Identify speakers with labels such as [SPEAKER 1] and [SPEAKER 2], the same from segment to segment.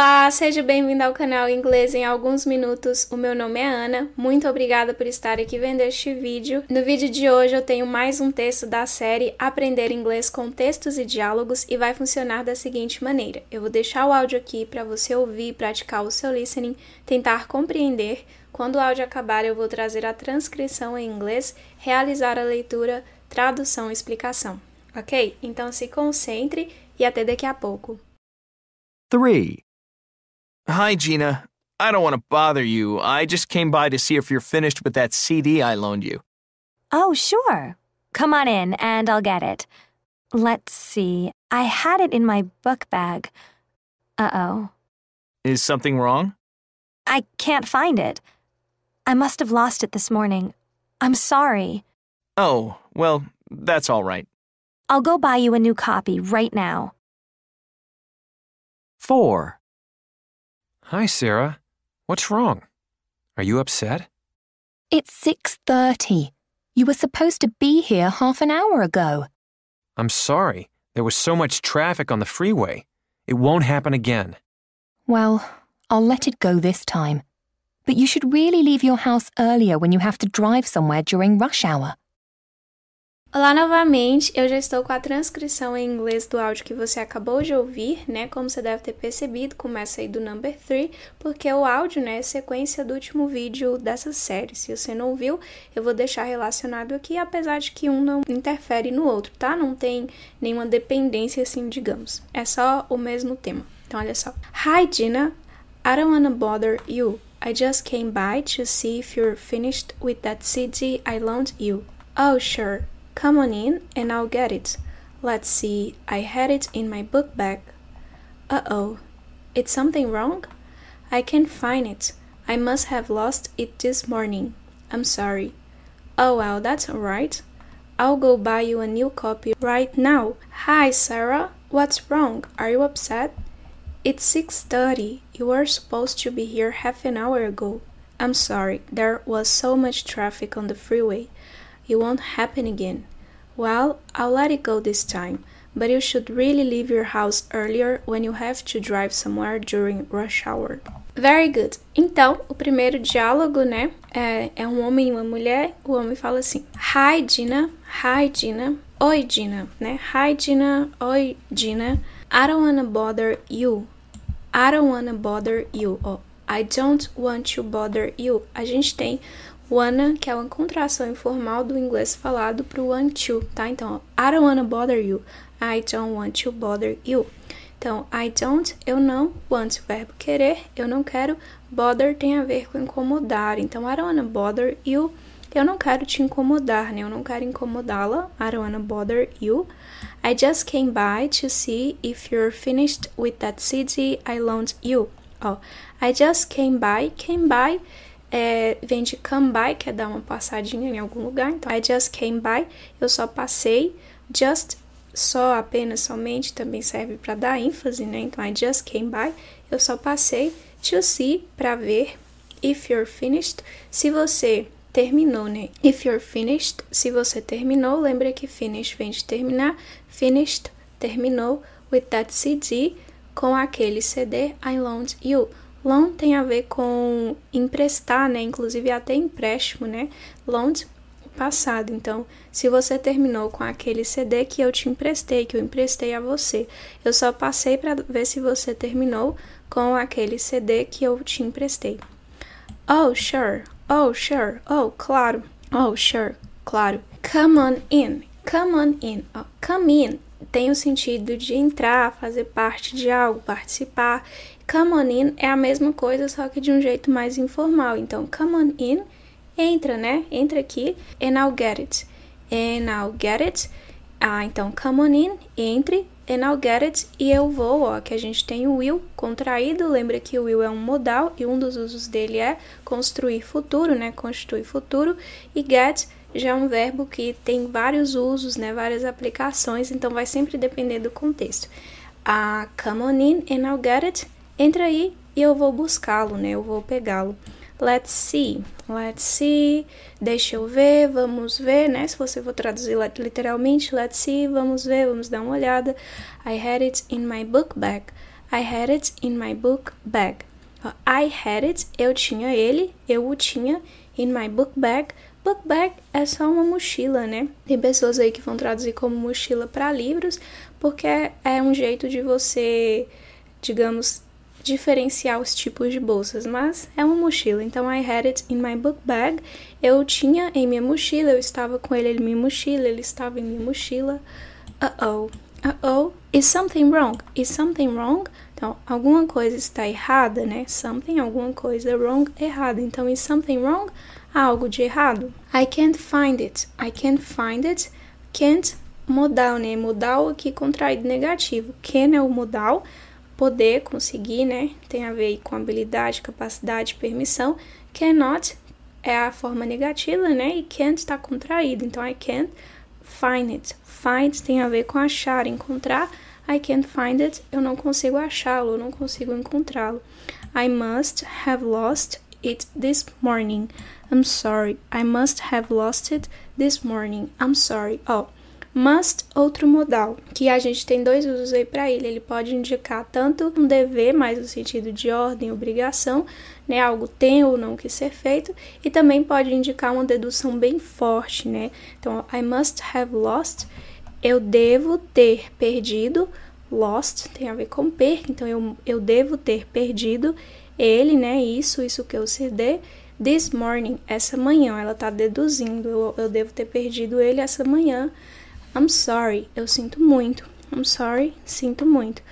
[SPEAKER 1] Olá, seja bem-vindo ao canal Inglês em Alguns Minutos. O meu nome é Ana. Muito obrigada por estar aqui vendo este vídeo. No vídeo de hoje eu tenho mais um texto da série Aprender Inglês com Textos e Diálogos e vai funcionar da seguinte maneira. Eu vou deixar o áudio aqui para você ouvir, praticar o seu listening, tentar compreender. Quando o áudio acabar, eu vou trazer a transcrição em inglês, realizar a leitura, tradução e explicação. Ok? Então se concentre e até daqui a pouco.
[SPEAKER 2] 3. Hi, Gina. I don't want to bother you. I just came by to see if you're finished with that CD I loaned you.
[SPEAKER 3] Oh, sure. Come on in and I'll get it. Let's see. I had it in my book bag. Uh-oh.
[SPEAKER 2] Is something wrong?
[SPEAKER 3] I can't find it. I must have lost it this morning. I'm sorry.
[SPEAKER 2] Oh, well, that's all right.
[SPEAKER 3] I'll go buy you a new copy right now.
[SPEAKER 2] 4. Hi, Sarah. What's wrong? Are you upset?
[SPEAKER 4] It's 6.30. You were supposed to be here half an hour ago.
[SPEAKER 2] I'm sorry. There was so much traffic on the freeway. It won't happen again.
[SPEAKER 4] Well, I'll let it go this time. But you should really leave your house earlier when you have to drive somewhere during rush hour.
[SPEAKER 1] Olá novamente, eu já estou com a transcrição em inglês do áudio que você acabou de ouvir, né? Como você deve ter percebido, começa aí do number 3, porque o áudio, né, é sequência do último vídeo dessa série. Se você não viu, eu vou deixar relacionado aqui, apesar de que um não interfere no outro, tá? Não tem nenhuma dependência assim, digamos. É só o mesmo tema. Então olha só. Hi Gina, I don't wanna bother you. I just came by to see if you're finished with that CD I loaned you. Oh sure. Come on in and I'll get it. Let's see, I had it in my book bag. Uh-oh, it's something wrong? I can't find it. I must have lost it this morning. I'm sorry. Oh well, that's alright. I'll go buy you a new copy right now. Hi, Sarah. What's wrong? Are you upset? It's 6:30. You were supposed to be here half an hour ago. I'm sorry. There was so much traffic on the freeway. It won't happen again. Well, I'll let it go this time, but you should really leave your house earlier when you have to drive somewhere during rush hour. Very good. Então, o primeiro diálogo, né? É, é um homem e uma mulher. O homem fala assim: Hi, Gina, Hi, Gina, Oi, Gina, Né? Hi, Gina, Oi, Gina. I don't wanna bother you. I don't wanna bother you. Oh, I don't want to bother you. A gente tem Wanna, que é uma contração informal do inglês falado para o want to, tá? Então, I don't wanna bother you. I don't want to bother you. Então, I don't, eu não, want, verbo querer, eu não quero. Bother tem a ver com incomodar. Então, I don't wanna bother you. Eu não quero te incomodar, né? Eu não quero incomodá-la. I don't wanna bother you. I just came by to see if you're finished with that CD I loaned you. Ó, oh, I just came by, came by é, vem de come by, que é dar uma passadinha em algum lugar. Então, I just came by, eu só passei. Just, só, apenas, somente, também serve para dar ênfase, né? Então, I just came by, eu só passei. To see, para ver. If you're finished, se você terminou, né? If you're finished, se você terminou, lembra que finished vem de terminar. Finished, terminou. With that CD, com aquele CD, I loaned you. Loan tem a ver com emprestar, né? Inclusive até empréstimo, né? Loans passado. Então, se você terminou com aquele CD que eu te emprestei, que eu emprestei a você, eu só passei para ver se você terminou com aquele CD que eu te emprestei. Oh, sure. Oh, sure. Oh, claro. Oh, sure. Claro. Come on in. Come on in. Oh, come in tem o sentido de entrar, fazer parte de algo, participar. Come on in é a mesma coisa, só que de um jeito mais informal. Então, come on in, entra, né? Entra aqui, and I'll get it. And I'll get it. Ah, então, come on in, entre, and I'll get it, e eu vou, ó, que a gente tem o will contraído, lembra que o will é um modal, e um dos usos dele é construir futuro, né, constituir futuro, e get já é um verbo que tem vários usos, né, várias aplicações, então vai sempre depender do contexto. Ah, come on in and I'll get it. Entra aí e eu vou buscá-lo, né? Eu vou pegá-lo. Let's see, let's see, deixa eu ver, vamos ver, né? Se você for traduzir literalmente, let's see, vamos ver, vamos dar uma olhada. I had it in my book bag. I had it in my book bag. I had it, eu tinha ele, eu o tinha, in my book bag, book bag é só uma mochila, né? Tem pessoas aí que vão traduzir como mochila para livros, porque é, é um jeito de você, digamos, diferenciar os tipos de bolsas, mas é uma mochila. Então, I had it in my book bag. Eu tinha em minha mochila, eu estava com ele em minha mochila, ele estava em minha mochila. Uh-oh. Uh-oh. Is something wrong? Is something wrong? Então, alguma coisa está errada, né? Something, alguma coisa wrong, errada. Então, is something wrong? Há algo de errado. I can't find it. I can't find it. Can't modal, né? Modal aqui contraído negativo. Can é o modal, poder, conseguir, né? Tem a ver com habilidade, capacidade, permissão. Cannot é a forma negativa, né? E can't está contraído. Então, I can't find it. Find tem a ver com achar, encontrar I can't find it. Eu não consigo achá-lo, eu não consigo encontrá-lo. I must have lost it this morning. I'm sorry. I must have lost it this morning. I'm sorry. oh, must outro modal, que a gente tem dois usos aí para ele. Ele pode indicar tanto um dever, mais no sentido de ordem, obrigação, né, algo tem ou não que ser feito, e também pode indicar uma dedução bem forte, né? Então, I must have lost eu devo ter perdido, lost tem a ver com perca, então eu, eu devo ter perdido ele, né? Isso, isso que eu cedei. This morning, essa manhã, ela tá deduzindo, eu, eu devo ter perdido ele essa manhã. I'm sorry, eu sinto muito. I'm sorry, sinto muito.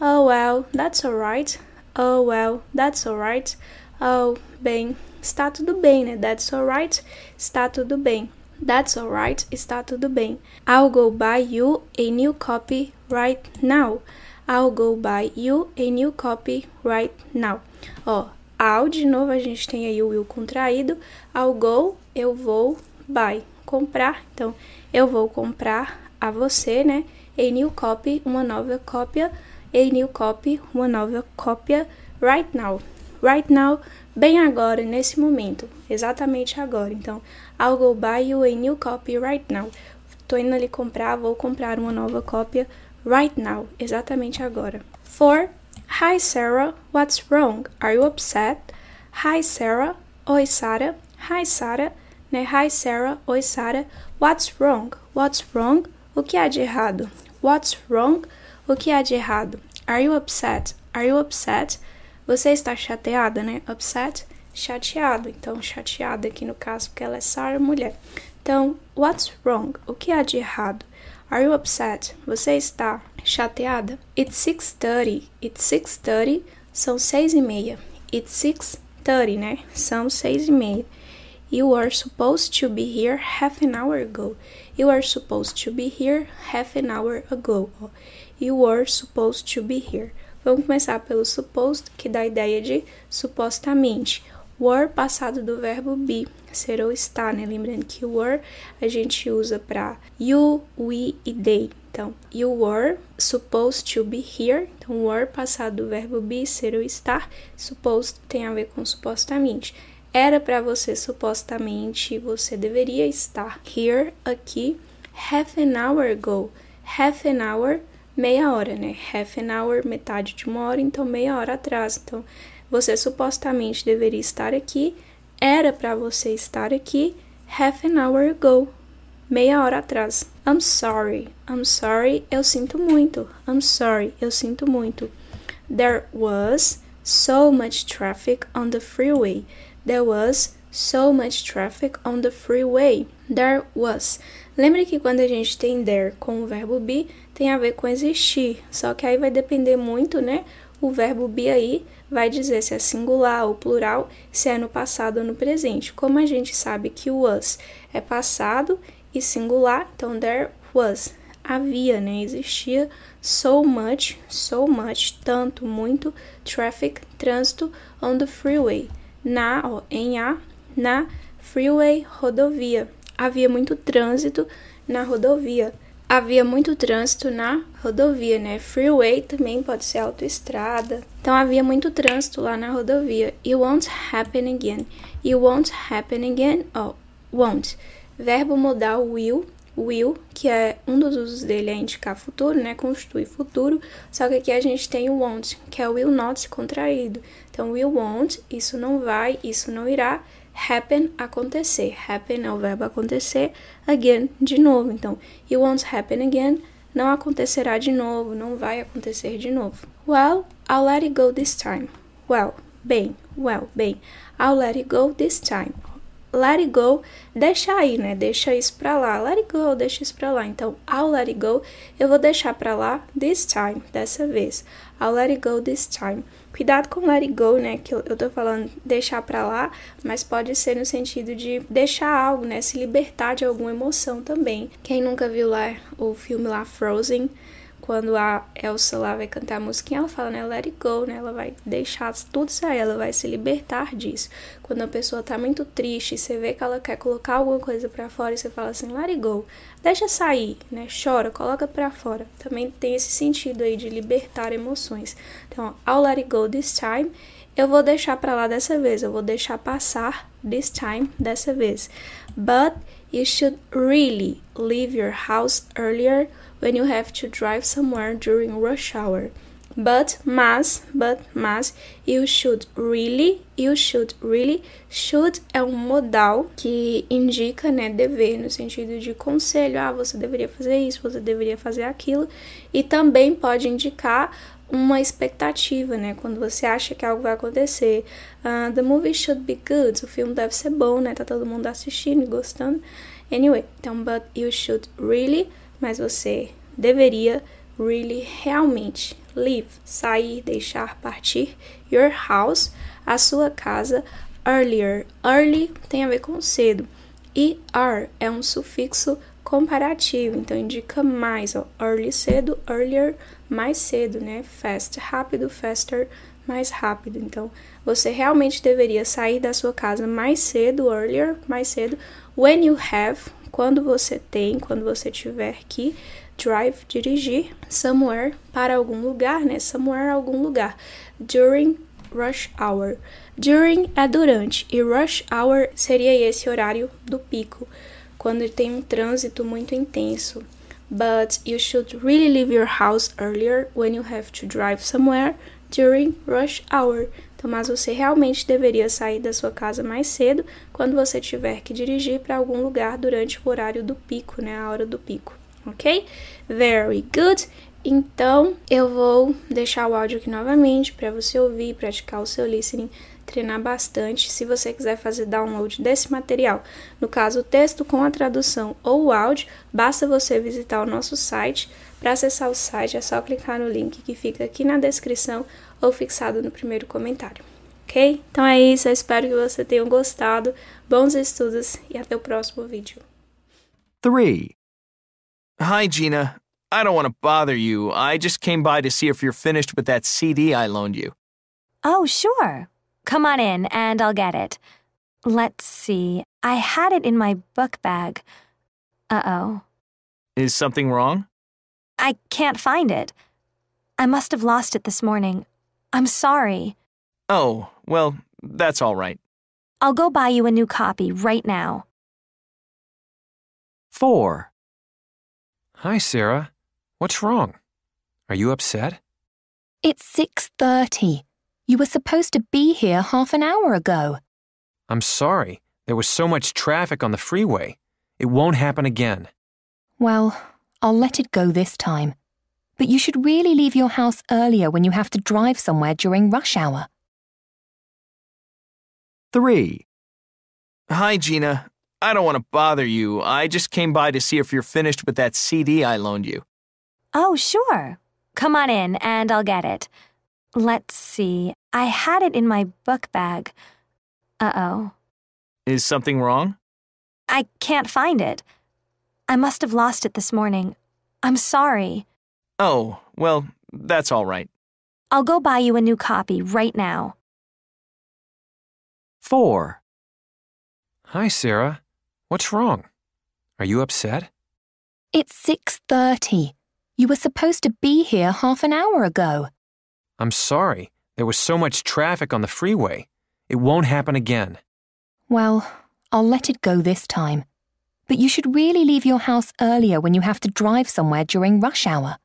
[SPEAKER 1] Oh well, that's alright. Oh well, that's alright. Oh, bem, está tudo bem, né? That's alright, está tudo bem. That's alright, está tudo bem. I'll go buy you a new copy right now. I'll go buy you a new copy right now. Ó, I'll de novo a gente tem aí o will contraído. I'll go, eu vou, buy, comprar. Então, eu vou comprar a você, né? A new copy, uma nova cópia. A new copy, uma nova cópia right now. Right now bem agora, nesse momento, exatamente agora. Então, I'll go buy you a new copy right now. Tô indo ali comprar, vou comprar uma nova cópia right now, exatamente agora. For Hi Sarah, what's wrong? Are you upset? Hi Sarah, oi Sarah Hi Sarah né? Hi Sarah, oi Sarah What's wrong? What's wrong? O que há de errado? What's wrong? O que há de errado? Are you upset? Are you upset? Você está chateada, né? Upset, chateado. Então, chateada aqui no caso, porque ela é Sarah, mulher. Então, what's wrong? O que há de errado? Are you upset? Você está chateada? It's 6.30. It's 6.30. São seis e meia. It's 6.30, né? São seis e meia. You are supposed to be here half an hour ago. You are supposed to be here half an hour ago. You are supposed to be here. Vamos começar pelo suposto, que dá a ideia de supostamente. Were passado do verbo be, ser ou estar, né? Lembrando que were a gente usa para you, we e they. Então, you were supposed to be here. Então, were passado do verbo be, ser ou estar. Supposed tem a ver com supostamente. Era para você supostamente, você deveria estar here, aqui, half an hour ago. Half an hour meia hora, né? Half an hour, metade de uma hora, então meia hora atrás. Então, você supostamente deveria estar aqui, era para você estar aqui half an hour ago, meia hora atrás. I'm sorry, I'm sorry, eu sinto muito. I'm sorry, eu sinto muito. There was so much traffic on the freeway. There was so much traffic on the freeway. There was. Lembra que quando a gente tem there com o verbo be, tem a ver com existir, só que aí vai depender muito, né? O verbo be aí vai dizer se é singular ou plural, se é no passado ou no presente. Como a gente sabe que o was é passado e singular, então there was, havia, né? Existia so much, so much, tanto, muito, traffic, trânsito, on the freeway, na, ó, em a, na freeway, rodovia. Havia muito trânsito na rodovia havia muito trânsito na rodovia, né? Freeway também pode ser autoestrada. Então havia muito trânsito lá na rodovia. It won't happen again. It won't happen again. Oh, won't. Verbo modal will. Will, que é um dos usos dele é indicar futuro, né? Constitui futuro. Só que aqui a gente tem o won't, que é o will not contraído. Então, will won't, isso não vai, isso não irá happen, acontecer. Happen é o verbo acontecer, again, de novo. Então, it won't happen again, não acontecerá de novo, não vai acontecer de novo. Well, I'll let it go this time. Well, bem, well, bem, I'll let it go this time. Let it go, deixa aí, né? Deixa isso pra lá. Let it go, deixa isso pra lá. Então, I'll let it go, eu vou deixar pra lá this time, dessa vez. I'll let it go this time. Cuidado com let it go, né? Que eu, tô falando deixar pra lá, mas pode ser no sentido de deixar algo, né? Se libertar de alguma emoção também. Quem nunca viu lá o filme lá Frozen? quando a Elsa lá vai cantar a musiquinha, ela fala, né, let it go, né? Ela vai deixar tudo sair, ela vai se libertar disso. Quando a pessoa tá muito triste, você vê que ela quer colocar alguma coisa para fora e você fala assim, let it go, deixa sair, né? Chora, coloca para fora. Também tem esse sentido aí de libertar emoções. Então, I'll let it go this time. Eu vou deixar para lá dessa vez, eu vou deixar passar this time dessa vez. But you should really leave your house earlier when you have to drive somewhere during rush hour. But, mas, but, mas, you should really, you should really, should é um modal que indica, né, dever, no sentido de conselho, ah, você deveria fazer isso, você deveria fazer aquilo, e também pode indicar uma expectativa, né? Quando você acha que algo vai acontecer. Uh, the movie should be good. O filme deve ser bom, né? Tá todo mundo assistindo e gostando. Anyway, então, but you should really mas você deveria really realmente leave, sair, deixar, partir your house, a sua casa earlier. Early tem a ver com cedo. E are é um sufixo comparativo, então indica mais, ó, early cedo, earlier mais cedo, né? Fast rápido, faster mais rápido. Então, você realmente deveria sair da sua casa mais cedo, earlier, mais cedo, when you have quando você tem, quando você tiver que drive, dirigir somewhere para algum lugar, né? Somewhere algum lugar. During rush hour. During é durante e rush hour seria esse horário do pico, quando tem um trânsito muito intenso. But you should really leave your house earlier when you have to drive somewhere during rush hour. Tomás, você realmente deveria sair da sua casa mais cedo quando você tiver que dirigir para algum lugar durante o horário do pico, né? A hora do pico, ok? Very good. Então, eu vou deixar o áudio aqui novamente para você ouvir, praticar o seu listening, treinar bastante. Se você quiser fazer download desse material, no caso o texto com a tradução ou o áudio, basta você visitar o nosso site. Para acessar o site é só clicar no link que fica aqui na descrição ou fixado no primeiro comentário. Ok? Então é isso, eu espero que você tenha gostado. Bons estudos e até o próximo vídeo.
[SPEAKER 2] 3. Hi, Gina. I don't want to bother you. I just came by to see if you're finished with that CD I loaned you.
[SPEAKER 3] Oh, sure. Come on in and I'll get it. Let's see. I had it in my book bag. Uh oh.
[SPEAKER 2] Is something wrong?
[SPEAKER 3] I can't find it. I must have lost it this morning. I'm sorry.
[SPEAKER 2] Oh, well, that's all right.
[SPEAKER 3] I'll go buy you a new copy right now.
[SPEAKER 2] 4. Hi, Sarah. What's wrong? Are you upset?
[SPEAKER 4] It's 6.30. You were supposed to be here half an hour ago.
[SPEAKER 2] I'm sorry. There was so much traffic on the freeway. It won't happen again.
[SPEAKER 4] Well, I'll let it go this time but you should really leave your house earlier when you have to drive somewhere during rush hour. 3.
[SPEAKER 2] Hi, Gina. I don't want to bother you. I just came by to see if you're finished with that CD I loaned you.
[SPEAKER 3] Oh, sure. Come on in and I'll get it. Let's see. I had it in my book bag. Uh-oh.
[SPEAKER 2] Is something wrong?
[SPEAKER 3] I can't find it. I must have lost it this morning. I'm sorry.
[SPEAKER 2] Oh, well, that's all right.
[SPEAKER 3] I'll go buy you a new copy right now.
[SPEAKER 2] 4. Hi, Sarah. What's wrong? Are you upset?
[SPEAKER 4] It's 6.30. You were supposed to be here half an hour ago.
[SPEAKER 2] I'm sorry. There was so much traffic on the freeway. It won't happen again.
[SPEAKER 4] Well, I'll let it go this time. But you should really leave your house earlier when you have to drive somewhere during rush hour.